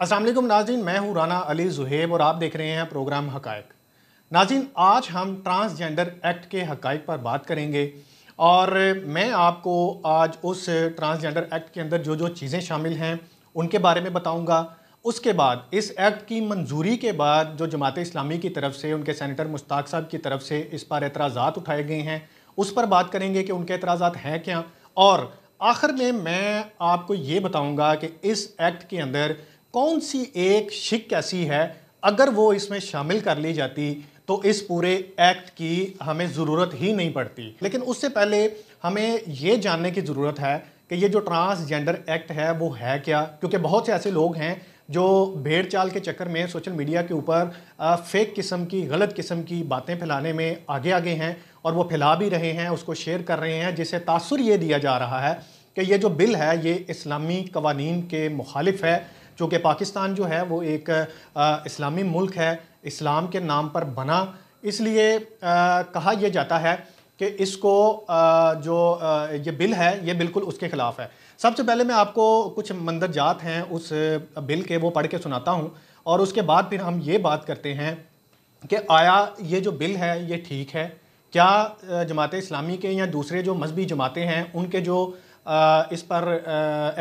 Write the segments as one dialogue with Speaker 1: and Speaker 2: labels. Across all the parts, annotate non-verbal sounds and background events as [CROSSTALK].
Speaker 1: असलम नाजीन मैं हूँ राना अली जुहेब और आप देख रहे हैं प्रोग्राम हकायक नाजीन आज हम ट्रांसजेंडर एक्ट के हकायक पर बात करेंगे और मैं आपको आज उस ट्रांसजेंडर एक्ट के अंदर जो जो चीज़ें शामिल हैं उनके बारे में बताऊंगा उसके बाद इस एक्ट की मंजूरी के बाद जो जमात इस्लामी की तरफ से उनके सैनिटर मुश्ताक साहब की तरफ से इस पर एतराज़ा उठाए गए हैं उस पर बात करेंगे कि उनके एतराज़ा हैं क्या और आखिर में मैं आपको ये बताऊंगा कि इस एक्ट के अंदर कौन सी एक शिक ऐसी है अगर वो इसमें शामिल कर ली जाती तो इस पूरे एक्ट की हमें ज़रूरत ही नहीं पड़ती लेकिन उससे पहले हमें ये जानने की ज़रूरत है कि ये जो ट्रांसजेंडर एक्ट है वो है क्या क्योंकि बहुत से ऐसे लोग हैं जो भेड़ चाल के चक्कर में सोशल मीडिया के ऊपर फेक किस्म की गलत किस्म की बातें फैलाने में आगे आगे हैं और वो फैला भी रहे हैं उसको शेयर कर रहे हैं जिसे तासर ये दिया जा रहा है कि ये जो बिल है ये इस्लामी कवानीन के मुखालिफ है चूँकि पाकिस्तान जो है वो एक इस्लामी मुल्क है इस्लाम के नाम पर बना इसलिए कहा यह जाता है कि इसको जो ये बिल है ये बिल्कुल उसके ख़िलाफ़ है सबसे पहले मैं आपको कुछ मंदरजात हैं उस बिल के वो पढ़ के सुनाता हूँ और उसके बाद फिर हम ये बात करते हैं कि आया ये जो बिल है ये ठीक है क्या जमात इस्लामी के या दूसरे जो मजहबी जमातें हैं उनके जो इस पर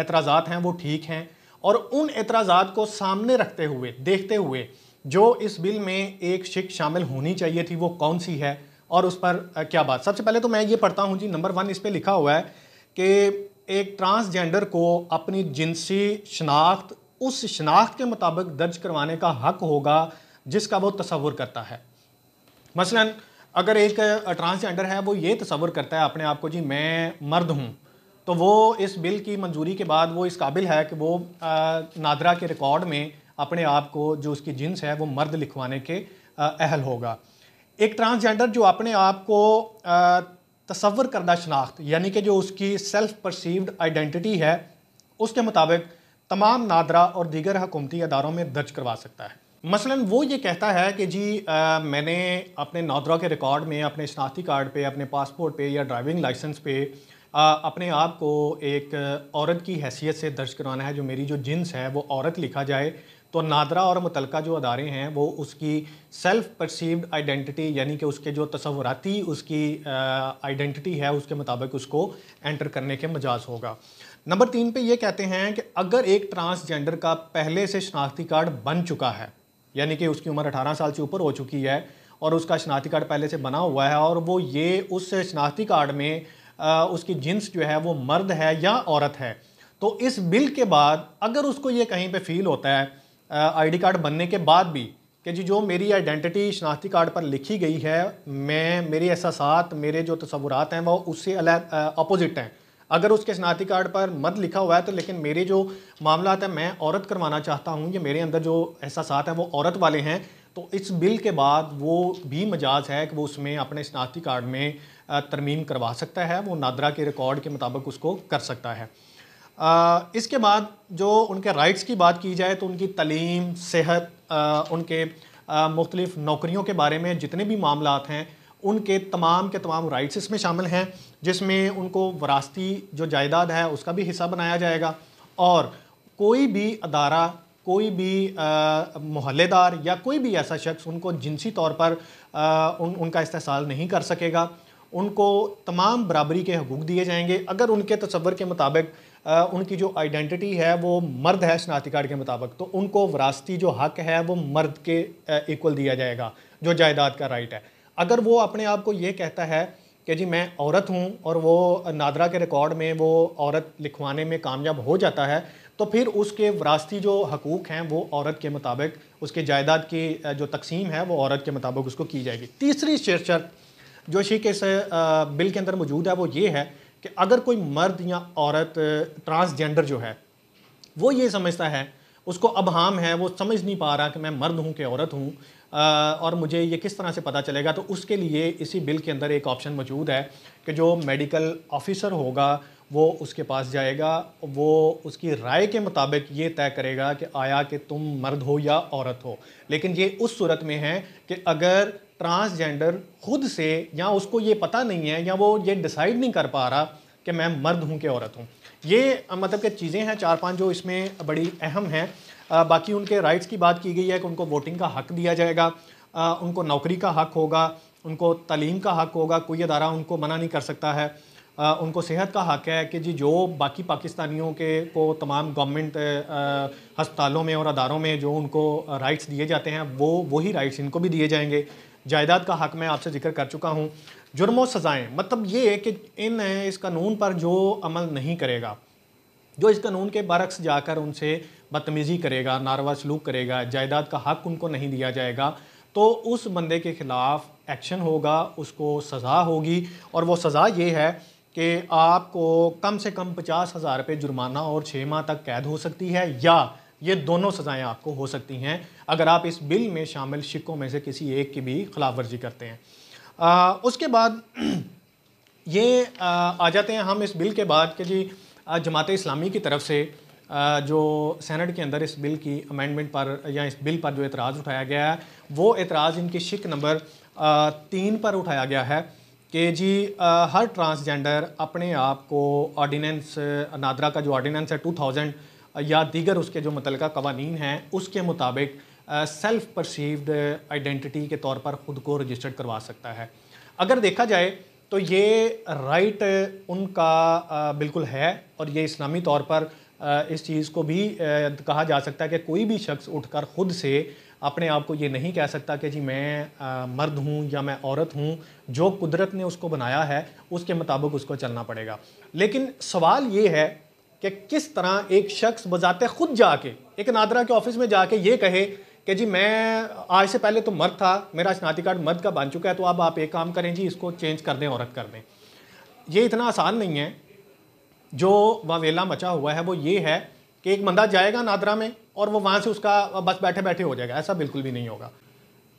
Speaker 1: एतराज़ात हैं वो ठीक हैं और उन एतराज़ात को सामने रखते हुए देखते हुए जो इस बिल में एक शिक शामिल होनी चाहिए थी वो कौन सी है और उस पर क्या बात सबसे पहले तो मैं ये पढ़ता हूँ जी नंबर वन इस पर लिखा हुआ है कि एक ट्रांसजेंडर को अपनी जिनसी शनाख्त उस शनाख्त के मुताबिक दर्ज करवाने का हक होगा जिसका वो तस्वुर करता है मसलन अगर एक ट्रांसजेंडर है वो ये तस्वुर करता है अपने आप को जी मैं मर्द हूँ तो वो इस बिल की मंजूरी के बाद वो इस काबिल है कि वो नादरा के रिकॉर्ड में अपने आप को जो उसकी जिन्स है वो मर्द लिखवाने के अहल होगा एक ट्रांसजेंडर जो अपने आप को तस्वर करदा शनाख्त यानी कि जो उसकी सेल्फ परसीव्ड आइडेंटिटी है उसके मुताबिक तमाम नादरा और दीगर हकूमती अदारों में दर्ज करवा सकता है मसलन वो ये कहता है कि जी आ, मैंने अपने नादरा के रिकॉर्ड में अपने शनाख्ती कार्ड पे अपने पासपोर्ट पे या ड्राइविंग लाइसेंस पे आ, अपने आप को एक औरत की हैसियत से दर्ज करवाना है जो मेरी जो जिन्स है वो औरत लिखा जाए तो नादरा और मुतलका जो अदारे हैं वो उसकी सेल्फ परसीव्ड आइडेंटिटी यानी कि उसके जो तस्वराती उसकी आइडेंटिटी है उसके मुताबिक उसको एंटर करने के मजाज होगा नंबर तीन पे ये कहते हैं कि अगर एक ट्रांसजेंडर का पहले से शनाख्ती कार्ड बन चुका है यानी कि उसकी उम्र 18 साल से ऊपर हो चुकी है और उसका शनाख्ती कार्ड पहले से बना हुआ है और वो ये उस शनाख्ती कार्ड में उसकी जिन्स जो है वो मर्द है या औरत है तो इस बिल के बाद अगर उसको ये कहीं पे फील होता है आईडी कार्ड बनने के बाद भी कि जी जो मेरी आइडेंटिटी शनाख्ती कार्ड पर लिखी गई है मैं मेरे एहसास मेरे जो तस्वुरात हैं वो उससे अलग अपोज़िट हैं अगर उसके शनाख्ती कार्ड पर मत लिखा हुआ है तो लेकिन मेरे जो मामला है मैं औरत करवाना चाहता हूँ ये मेरे अंदर जो एहसास हैं वो औरत वाले हैं तो इस बिल के बाद वो भी मजाज है कि वो उसमें अपने शनाख्ती कार्ड में तरमीम करवा सकता है वो नादरा के रिकॉर्ड के मुताबिक उसको कर सकता है इसके बाद जो उनके राइट्स की बात की जाए तो उनकी तलीम सेहत उनके मुख्तलिफ नौकरियों के बारे में जितने भी मामला हैं उनके तमाम के तमाम राइट्स इसमें शामिल हैं जिसमें उनको वरासती जो जायदाद है उसका भी हिस्सा बनाया जाएगा और कोई भी अदारा कोई भी मोहल्लेदार या कोई भी ऐसा शख्स उनको जिनसी तौर पर आ, उन उनका इस्तेसाल नहीं कर सकेगा उनको तमाम बराबरी के हकूक़ दिए जाएंगे अगर उनके तस्वर के मुताबिक उनकी जो आइडेंटिटी है वो मर्द है शनाती कार्ड के मुताबिक तो उनको वरासती जो हक है वो मर्द के इक्वल दिया जाएगा जो जायदाद का राइट है अगर वो अपने आप को ये कहता है कि जी मैं औरत हूँ और वो नादरा के रिकॉर्ड में वो औरत लिखवाने में कामयाब हो जाता है तो फिर उसके वरासती जो हकूक़ हैं वो औरत के मुताबिक उसके जायदाद की जो तकसीम है वो औरत के मुताबिक उसको की जाएगी तीसरी शर्त जोशी के इस बिल के अंदर मौजूद है वो ये है कि अगर कोई मर्द या औरत ट्रांसजेंडर जो है वो ये समझता है उसको अब हाम है वो समझ नहीं पा रहा कि मैं मर्द हूँ कि औरत हूँ और मुझे ये किस तरह से पता चलेगा तो उसके लिए इसी बिल के अंदर एक ऑप्शन मौजूद है कि जो मेडिकल ऑफिसर होगा वो उसके पास जाएगा वो उसकी राय के मुताबिक ये तय करेगा कि आया कि तुम मर्द हो या औरत हो लेकिन ये उस सूरत में है कि अगर ट्रांसजेंडर खुद से या उसको ये पता नहीं है या वो ये डिसाइड नहीं कर पा रहा कि मैं मर्द हूँ कि औरत हूँ ये मतलब कि चीज़ें हैं चार पांच जो इसमें बड़ी अहम हैं बाकी उनके राइट्स की बात की गई है कि उनको वोटिंग का हक दिया जाएगा आ, उनको नौकरी का हक होगा उनको तलीम का हक होगा कोई अदारा उनको मना नहीं कर सकता है आ, उनको सेहत का हक है कि जी जो बाकी पाकिस्तानियों के को तमाम गवर्नमेंट हस्पतालों में और अदारों में जो उनको राइट्स दिए जाते हैं वो वही राइट्स इनको भी दिए जाएंगे जायदाद का हक मैं आपसे जिक्र कर चुका हूँ जुर्म सज़ाएँ मतलब ये है कि इन इस कानून पर जो अमल नहीं करेगा जो इस कानून के बरक्स जाकर उनसे बदतमीज़ी करेगा नारवा सलूक करेगा जायदाद का हक उनको नहीं दिया जाएगा तो उस बंदे के ख़िलाफ़ एक्शन होगा उसको सज़ा होगी और वो सज़ा ये है कि आपको कम से कम पचास हज़ार रुपये जुर्माना और छः माह तक कैद हो सकती है या ये दोनों सज़ाएँ आपको हो सकती हैं अगर आप इस बिल में शामिल शिकों में से किसी एक की भी खिलाफ वर्जी करते हैं आ, उसके बाद [CLEARS THROAT] ये आ, आ जाते हैं हम इस बिल के बाद कि जी जमात इस्लामी की तरफ से आ, जो सेनेट के अंदर इस बिल की अमेंडमेंट पर या इस बिल पर जो एतराज़ उठाया गया है वो एतराज़ इनकी शिक नंबर तीन पर उठाया गया है कि जी आ, हर ट्रांसजेंडर अपने आप को ऑर्डीनेंस नादरा का जो ऑर्डीनेंस है थाउजेंड या दीगर उसके जो मुतल कवानीन हैं उसके मुताबिक सेल्फ़ परसीव्ड आइडेंटिटी के तौर पर ख़ुद को रजिस्टर्ड करवा सकता है अगर देखा जाए तो ये राइट उनका बिल्कुल है और ये इस्लामी तौर पर इस चीज़ को भी कहा जा सकता है कि कोई भी शख्स उठकर ख़ुद से अपने आप को ये नहीं कह सकता कि जी मैं मर्द हूँ या मैं औरत हूँ जो कुदरत ने उसको बनाया है उसके मुताबिक उसको चलना पड़ेगा लेकिन सवाल ये है कि किस तरह एक शख्स बजाते खुद जाके एक नादरा के ऑफिस में जाके ये कहे कि जी मैं आज से पहले तो मर्द था मेरा शनाती कार्ड मर्द का बन चुका है तो अब आप एक काम करें जी इसको चेंज कर दें औरत कर दें ये इतना आसान नहीं है जो वावेला मचा हुआ है वो ये है कि एक बंदा जाएगा नादरा में और वो वहाँ से उसका बस बैठे बैठे हो जाएगा ऐसा बिल्कुल भी नहीं होगा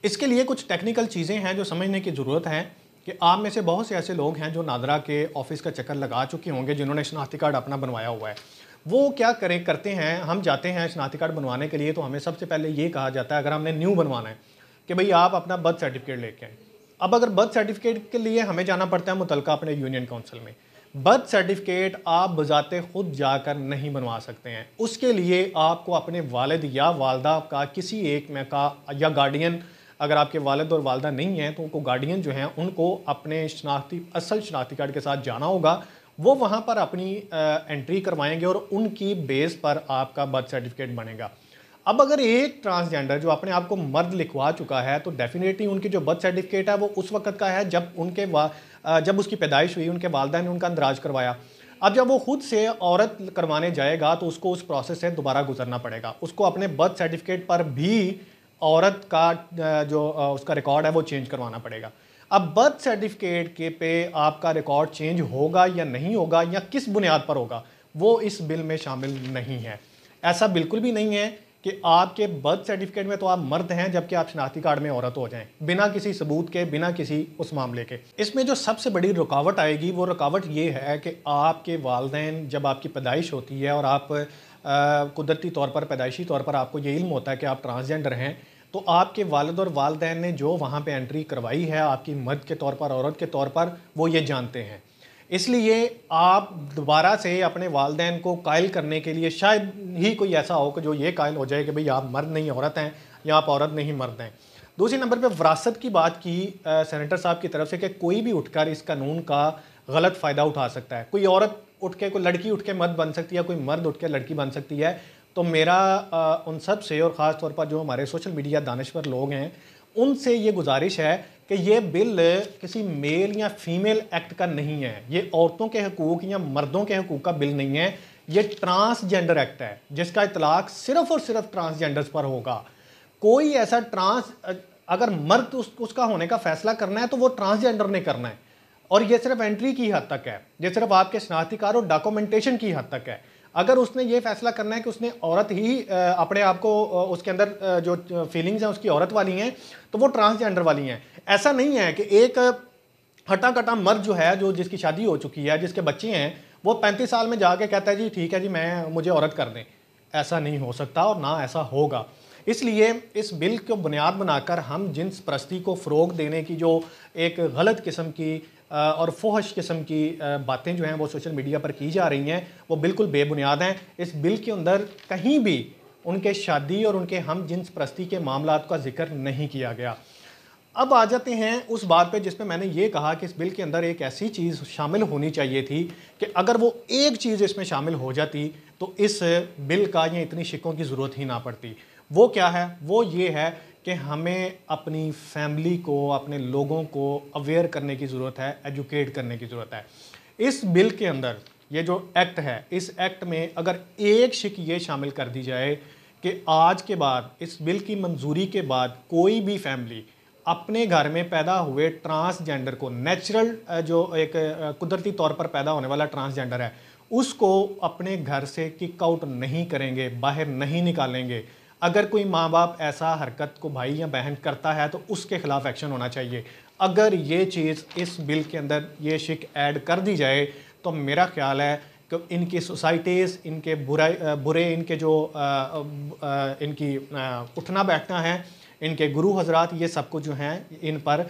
Speaker 1: इसके लिए कुछ टेक्निकल चीज़ें हैं जो समझने की ज़रूरत है कि आप में से बहुत से ऐसे लोग हैं जो नादरा के ऑफिस का चक्कर लगा चुके होंगे जिन्होंने शनाख्ती कार्ड अपना बनवाया हुआ है वो क्या करें करते हैं हम जाते हैं शनाख्ती कार्ड बनवाने के लिए तो हमें सबसे पहले ये कहा जाता है अगर हमने न्यू बनवाना है कि भाई आप अपना बर्थ सर्टिफिकेट लेके आए अब अगर बर्थ सर्टिफिकेट के लिए हमें जाना पड़ता है मुतलका अपने यूनियन काउंसिल में बर्थ सर्टिफिकेट आप बजाते खुद जाकर नहीं बनवा सकते हैं उसके लिए आपको अपने वालद या वालदा का किसी एक में का या गार्डियन अगर आपके वालद और वालदा नहीं हैं तो उनको गार्डियन जो हैं उनको अपने शनाख्ती असल शनाख्ती कार्ड के साथ जाना होगा वो वहाँ पर अपनी एंट्री करवाएंगे और उनकी बेस पर आपका बर्थ सर्टिफिकेट बनेगा अब अगर एक ट्रांसजेंडर जो अपने आप को मर्द लिखवा चुका है तो डेफिनेटली उनकी जो बर्थ सर्टिफिकेट है वो उस वक्त का है जब उनके जब उसकी पैदाइश हुई उनके वालदा ने उनका अंदराज करवाया अब जब वो खुद से औरत करवाने जाएगा तो उसको उस प्रोसेस से दोबारा गुजरना पड़ेगा उसको अपने बर्थ सर्टिफिकेट पर भी औरत का जो उसका रिकॉर्ड है वो चेंज करवाना पड़ेगा अब बर्थ सर्टिफिकेट के पे आपका रिकॉर्ड चेंज होगा या नहीं होगा या किस बुनियाद पर होगा वो इस बिल में शामिल नहीं है ऐसा बिल्कुल भी नहीं है कि आपके बर्थ सर्टिफिकेट में तो आप मर्द हैं जबकि आप शनाख्ती कार्ड में औरत हो जाएं बिना किसी सबूत के बिना किसी उस मामले के इसमें जो सबसे बड़ी रुकावट आएगी वो रुकावट ये है कि आपके वालदेन जब आपकी पैदाइश होती है और आप कुदरती तौर पर पैदाइशी तौर पर आपको ये इल्म होता है कि आप ट्रांसजेंडर हैं तो आपके वालद और वालदेन ने जो वहाँ पे एंट्री करवाई है आपकी मर्द के तौर पर औरत के तौर पर वो ये जानते हैं इसलिए आप दोबारा से अपने वालदेन को कायल करने के लिए शायद ही कोई ऐसा हो कि जो ये कायल हो जाए कि भाई आप मर्द नहीं औरत हैं या आप औरत नहीं मर्द हैं दूसरे नंबर पे विरासत की बात की सेनेटर साहब की तरफ से कि कोई भी उठकर इस कानून का गलत फ़ायदा उठा सकता है कोई औरत उठ के कोई लड़की उठ के मर्द बन सकती है कोई मर्द उठ के लड़की बन सकती है तो मेरा आ, उन सब से और ख़ास तौर पर जो हमारे सोशल मीडिया दानश्वर लोग हैं उनसे ये गुजारिश है कि ये बिल किसी मेल या फीमेल एक्ट का नहीं है ये औरतों के हकूक़ या मर्दों के हकूक़ का बिल नहीं है ये ट्रांसजेंडर एक्ट है जिसका इतलाक सिर्फ़ और सिर्फ ट्रांसजेंडर्स पर होगा कोई ऐसा ट्रांस अगर मर्द उस, उसका होने का फैसला करना है तो वो ट्रांसजेंडर ने करना है और ये सिर्फ एंट्री की हद तक है ये सिर्फ आपके शनाख्तीकार और डॉक्यूमेंटेशन की हद तक है अगर उसने ये फैसला करना है कि उसने औरत ही अपने आप को उसके अंदर जो फीलिंग्स हैं उसकी औरत वाली हैं तो वो ट्रांसजेंडर वाली हैं ऐसा नहीं है कि एक हटा कटा मर्द जो है जो जिसकी शादी हो चुकी है जिसके बच्चे हैं वो पैंतीस साल में जाके कहता है जी ठीक है जी मैं मुझे औरत कर दें ऐसा नहीं हो सकता और ना ऐसा होगा इसलिए इस बिल को बुनियाद बनाकर हम जिन्स परस्ती को फ़रोग देने की जो एक गलत किस्म की और फोहश किस्म की बातें जो हैं वो सोशल मीडिया पर की जा रही हैं वो बिल्कुल बेबुनियाद हैं इस बिल के अंदर कहीं भी उनके शादी और उनके हम जिन्स प्रस्ती के मामला का जिक्र नहीं किया गया अब आ जाते हैं उस बात पे जिस पे मैंने ये कहा कि इस बिल के अंदर एक ऐसी चीज़ शामिल होनी चाहिए थी कि अगर वो एक चीज़ इसमें शामिल हो जाती तो इस बिल का या इतनी शिकों की ज़रूरत ही ना पड़ती वो क्या है वो ये है कि हमें अपनी फैमिली को अपने लोगों को अवेयर करने की ज़रूरत है एजुकेट करने की ज़रूरत है इस बिल के अंदर ये जो एक्ट है इस एक्ट में अगर एक शिक ये शामिल कर दी जाए कि आज के बाद इस बिल की मंजूरी के बाद कोई भी फैमिली अपने घर में पैदा हुए ट्रांसजेंडर को नेचुरल जो एक कुदरती तौर पर पैदा होने वाला ट्रांसजेंडर है उसको अपने घर से किक आउट नहीं करेंगे बाहर नहीं निकालेंगे अगर कोई माँ बाप ऐसा हरकत को भाई या बहन करता है तो उसके खिलाफ एक्शन होना चाहिए अगर ये चीज़ इस बिल के अंदर ये शिक ऐड कर दी जाए तो मेरा ख्याल है कि इनकी सोसाइटीज़ इनके बुरा बुरे इनके जो आ, आ, इनकी आ, उठना बैठना है इनके गुरु हजरात ये सब कुछ जो हैं इन पर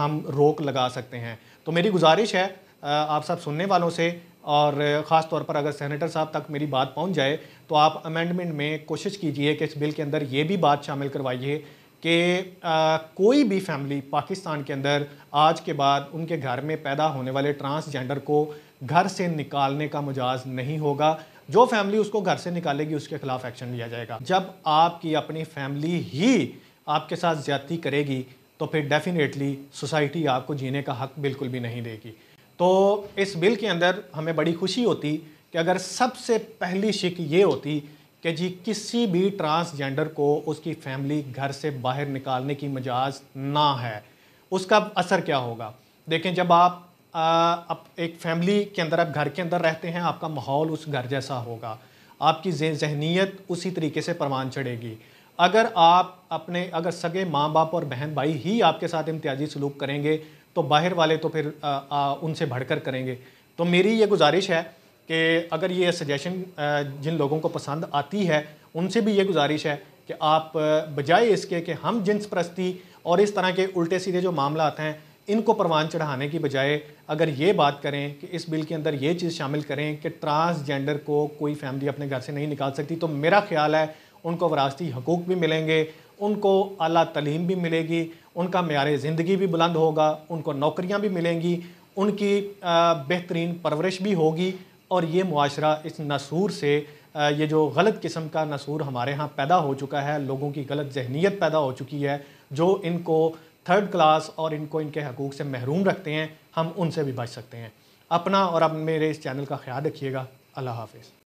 Speaker 1: हम रोक लगा सकते हैं तो मेरी गुजारिश है आप सब सुनने वालों से और ख़ास तौर पर अगर सेनेटर साहब तक मेरी बात पहुंच जाए तो आप अमेंडमेंट में कोशिश कीजिए कि इस बिल के अंदर ये भी बात शामिल करवाइए कि कोई भी फैमिली पाकिस्तान के अंदर आज के बाद उनके घर में पैदा होने वाले ट्रांसजेंडर को घर से निकालने का मुजाज नहीं होगा जो फैमिली उसको घर से निकालेगी उसके खिलाफ एक्शन लिया जाएगा जब आपकी अपनी फैमिली ही आपके साथ ज्यादती करेगी तो फिर डेफिनेटली सोसाइटी आपको जीने का हक बिल्कुल भी नहीं देगी तो इस बिल के अंदर हमें बड़ी खुशी होती कि अगर सबसे पहली शिक ये होती कि जी किसी भी ट्रांसजेंडर को उसकी फैमिली घर से बाहर निकालने की मजाज ना है उसका असर क्या होगा देखें जब आप आप एक फैमिली के अंदर आप घर के अंदर रहते हैं आपका माहौल उस घर जैसा होगा आपकी जहनीत उसी तरीके से परवान चढ़ेगी अगर आप अपने अगर सगे माँ बाप और बहन भाई ही आपके साथ इम्तियाजी सलूक करेंगे तो बाहर वाले तो फिर आ, आ, उनसे भड़कर करेंगे तो मेरी ये गुजारिश है कि अगर ये सजेशन जिन लोगों को पसंद आती है उनसे भी ये गुजारिश है कि आप बजाय इसके कि हम जिन्स प्रस्ती और इस तरह के उल्टे सीधे जो मामला आते हैं इनको परवान चढ़ाने की बजाय अगर ये बात करें कि इस बिल के अंदर ये चीज़ शामिल करें कि ट्रांसजेंडर को कोई फैमिली अपने घर से नहीं निकाल सकती तो मेरा ख्याल है उनको वरासती हकूक़ भी मिलेंगे उनको अला तलीम भी मिलेगी उनका मैार ज़िंदगी भी बुलंद होगा उनको नौकरियाँ भी मिलेंगी उनकी बेहतरीन परवरिश भी होगी और ये माशरा इस नसूर से ये जो गलत किस्म का नसूर हमारे यहाँ पैदा हो चुका है लोगों की गलत जहनीत पैदा हो चुकी है जो इनको थर्ड क्लास और इनको इनके हकूक़ से महरूम रखते हैं हम उनसे भी बच सकते हैं अपना और अब मेरे इस चैनल का ख्याल रखिएगा अल्लाह हाफिज़